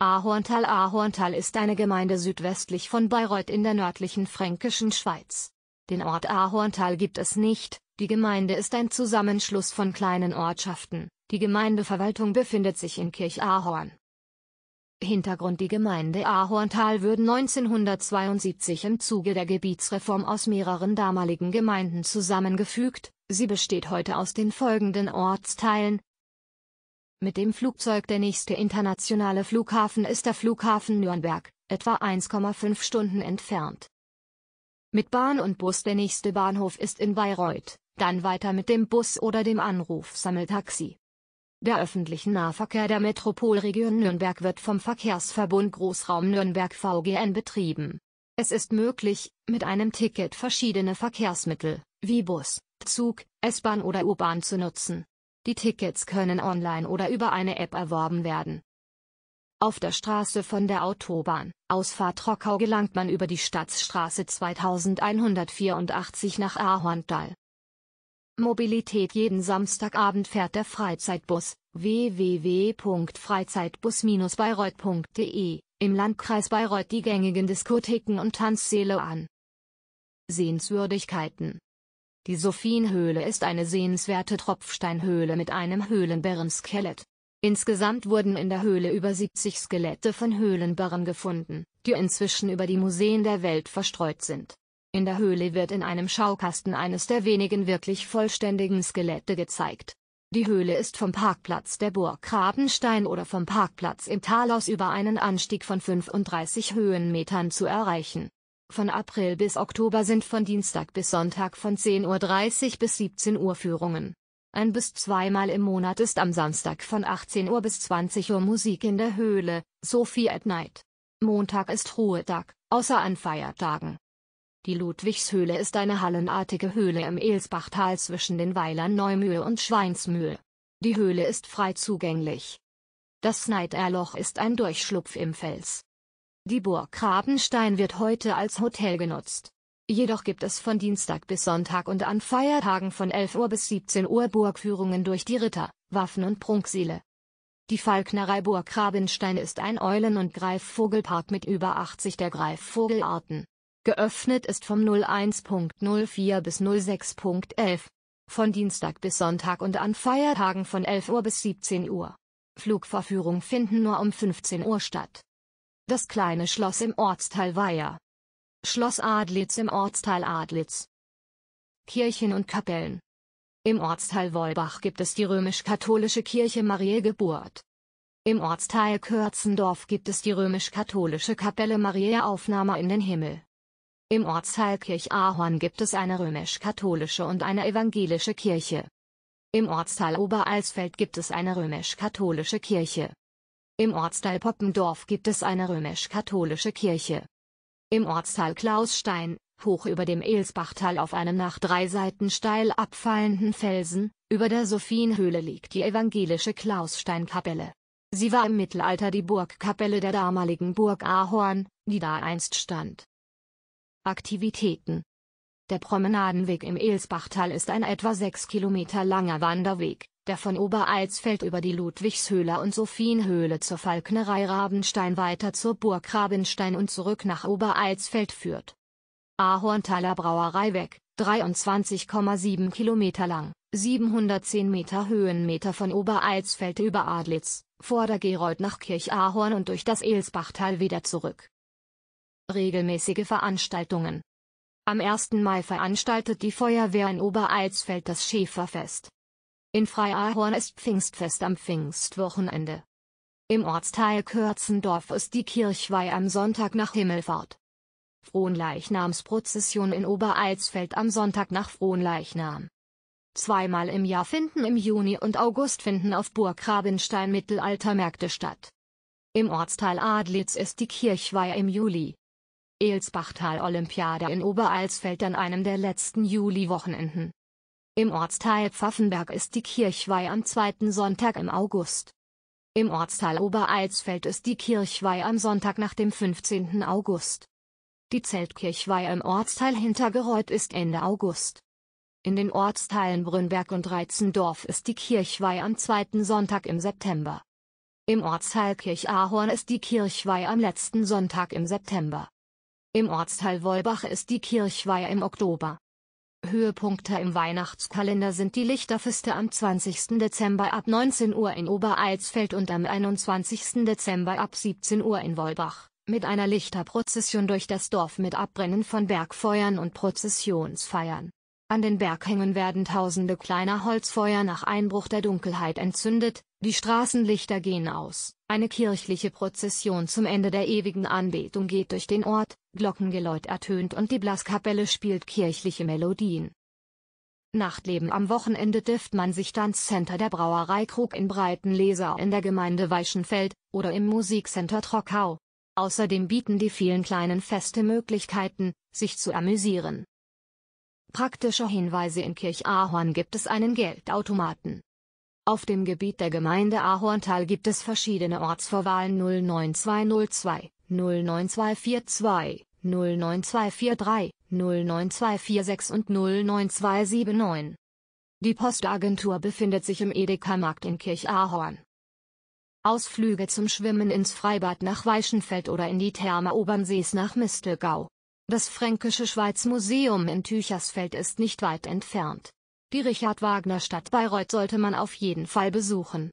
Ahorntal Ahorntal ist eine Gemeinde südwestlich von Bayreuth in der nördlichen fränkischen Schweiz. Den Ort Ahorntal gibt es nicht, die Gemeinde ist ein Zusammenschluss von kleinen Ortschaften, die Gemeindeverwaltung befindet sich in Kirch Ahorn. Hintergrund Die Gemeinde Ahorntal würde 1972 im Zuge der Gebietsreform aus mehreren damaligen Gemeinden zusammengefügt, sie besteht heute aus den folgenden Ortsteilen, mit dem Flugzeug der nächste internationale Flughafen ist der Flughafen Nürnberg, etwa 1,5 Stunden entfernt. Mit Bahn und Bus der nächste Bahnhof ist in Bayreuth, dann weiter mit dem Bus oder dem Anrufsammeltaxi. Der öffentliche Nahverkehr der Metropolregion Nürnberg wird vom Verkehrsverbund Großraum Nürnberg VGN betrieben. Es ist möglich, mit einem Ticket verschiedene Verkehrsmittel, wie Bus, Zug, S-Bahn oder U-Bahn zu nutzen. Die Tickets können online oder über eine App erworben werden. Auf der Straße von der Autobahn, Ausfahrt Rockau gelangt man über die Stadtstraße 2184 nach Ahorntal. Mobilität jeden Samstagabend fährt der Freizeitbus www.freizeitbus-bayreuth.de im Landkreis Bayreuth die gängigen Diskotheken und Tanzsäle an. Sehenswürdigkeiten die Sophienhöhle ist eine sehenswerte Tropfsteinhöhle mit einem Höhlenbären-Skelett. Insgesamt wurden in der Höhle über 70 Skelette von Höhlenbarren gefunden, die inzwischen über die Museen der Welt verstreut sind. In der Höhle wird in einem Schaukasten eines der wenigen wirklich vollständigen Skelette gezeigt. Die Höhle ist vom Parkplatz der Burg Grabenstein oder vom Parkplatz im Tal aus über einen Anstieg von 35 Höhenmetern zu erreichen. Von April bis Oktober sind von Dienstag bis Sonntag von 10.30 Uhr bis 17 Uhr Führungen. Ein bis zweimal im Monat ist am Samstag von 18 Uhr bis 20 Uhr Musik in der Höhle, Sophie at Night. Montag ist Ruhetag, außer an Feiertagen. Die Ludwigshöhle ist eine hallenartige Höhle im Elsbachtal zwischen den Weilern Neumühl und Schweinsmühl. Die Höhle ist frei zugänglich. Das Snyderloch ist ein Durchschlupf im Fels. Die Burg Grabenstein wird heute als Hotel genutzt. Jedoch gibt es von Dienstag bis Sonntag und an Feiertagen von 11 Uhr bis 17 Uhr Burgführungen durch die Ritter, Waffen und Prunksiele. Die Falknerei Burg Grabenstein ist ein Eulen- und Greifvogelpark mit über 80 der Greifvogelarten. Geöffnet ist vom 01.04 bis 06.11. Von Dienstag bis Sonntag und an Feiertagen von 11 Uhr bis 17 Uhr. Flugverführung finden nur um 15 Uhr statt. Das kleine Schloss im Ortsteil Weiher. Schloss Adlitz im Ortsteil Adlitz. Kirchen und Kapellen. Im Ortsteil Wolbach gibt es die römisch-katholische Kirche Mariä Geburt. Im Ortsteil Körzendorf gibt es die römisch-katholische Kapelle Mariä Aufnahme in den Himmel. Im Ortsteil Kirchahorn gibt es eine römisch-katholische und eine evangelische Kirche. Im Ortsteil Oberalsfeld gibt es eine römisch-katholische Kirche. Im Ortsteil Poppendorf gibt es eine römisch-katholische Kirche. Im Ortsteil Klausstein, hoch über dem Elsbachtal auf einem nach drei Seiten steil abfallenden Felsen, über der Sophienhöhle liegt die evangelische Klaussteinkapelle. Sie war im Mittelalter die Burgkapelle der damaligen Burg Ahorn, die da einst stand. Aktivitäten Der Promenadenweg im Elsbachtal ist ein etwa sechs Kilometer langer Wanderweg, der von Oberalsfeld über die Ludwigshöhle und Sophienhöhle zur Falknerei Rabenstein weiter zur Burg Rabenstein und zurück nach Oberalsfeld führt. Ahorntaler Brauerei weg, 23,7 Kilometer lang, 710 Meter Höhenmeter von Oberalsfeld über Adlitz, Vordergerold nach Kirchahorn und durch das Elsbachtal wieder zurück. Regelmäßige Veranstaltungen Am 1. Mai veranstaltet die Feuerwehr in Oberalsfeld das Schäferfest. In Freiahorn ist Pfingstfest am Pfingstwochenende. Im Ortsteil Kürzendorf ist die Kirchweih am Sonntag nach Himmelfahrt. Fronleichnamsprozession in Oberalsfeld am Sonntag nach Fronleichnam. Zweimal im Jahr finden im Juni und August finden auf Burg Rabenstein Mittelaltermärkte statt. Im Ortsteil Adlitz ist die Kirchweihe im Juli. Elsbachtal Olympiade in Oberalsfeld an einem der letzten Juliwochenenden. Im Ortsteil Pfaffenberg ist die Kirchweih am zweiten Sonntag im August. Im Ortsteil Oberalsfeld ist die Kirchweih am Sonntag nach dem 15. August. Die Zeltkirchweih im Ortsteil Hintergereuth ist Ende August. In den Ortsteilen Brünnberg und Reitzendorf ist die Kirchweih am zweiten Sonntag im September. Im Ortsteil Kirchahorn ist die Kirchweih am letzten Sonntag im September. Im Ortsteil Wolbach ist die Kirchweih im Oktober. Höhepunkte im Weihnachtskalender sind die Lichterfeste am 20. Dezember ab 19 Uhr in Obereilsfeld und am 21. Dezember ab 17 Uhr in Wolbach, mit einer Lichterprozession durch das Dorf mit Abbrennen von Bergfeuern und Prozessionsfeiern. An den Berghängen werden tausende kleiner Holzfeuer nach Einbruch der Dunkelheit entzündet, die Straßenlichter gehen aus, eine kirchliche Prozession zum Ende der ewigen Anbetung geht durch den Ort, Glockengeläut ertönt und die Blaskapelle spielt kirchliche Melodien. Nachtleben am Wochenende dürft man sich dann Center der Brauerei Krug in Breitenleser in der Gemeinde Weichenfeld, oder im Musikcenter Trockau. Außerdem bieten die vielen kleinen Feste Möglichkeiten, sich zu amüsieren. Praktische Hinweise in Kirch Ahorn gibt es einen Geldautomaten auf dem Gebiet der Gemeinde Ahorntal gibt es verschiedene Ortsvorwahlen 09202, 09242, 09243, 09246 und 09279. Die Postagentur befindet sich im Edeka-Markt in Kirch-Ahorn. Ausflüge zum Schwimmen ins Freibad nach Weichenfeld oder in die Therme Obernsees nach Mistelgau. Das Fränkische Schweizmuseum in Tüchersfeld ist nicht weit entfernt. Die Richard Wagner Stadt Bayreuth sollte man auf jeden Fall besuchen.